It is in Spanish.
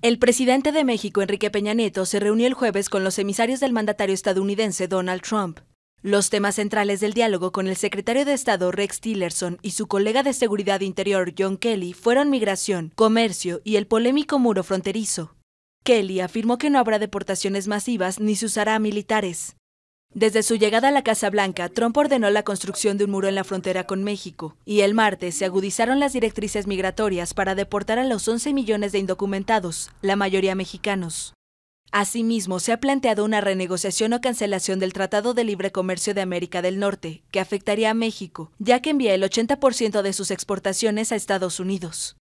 El presidente de México, Enrique Peña Nieto, se reunió el jueves con los emisarios del mandatario estadounidense Donald Trump. Los temas centrales del diálogo con el secretario de Estado Rex Tillerson y su colega de Seguridad Interior John Kelly fueron migración, comercio y el polémico muro fronterizo. Kelly afirmó que no habrá deportaciones masivas ni se usará militares. Desde su llegada a la Casa Blanca, Trump ordenó la construcción de un muro en la frontera con México y el martes se agudizaron las directrices migratorias para deportar a los 11 millones de indocumentados, la mayoría mexicanos. Asimismo, se ha planteado una renegociación o cancelación del Tratado de Libre Comercio de América del Norte, que afectaría a México, ya que envía el 80% de sus exportaciones a Estados Unidos.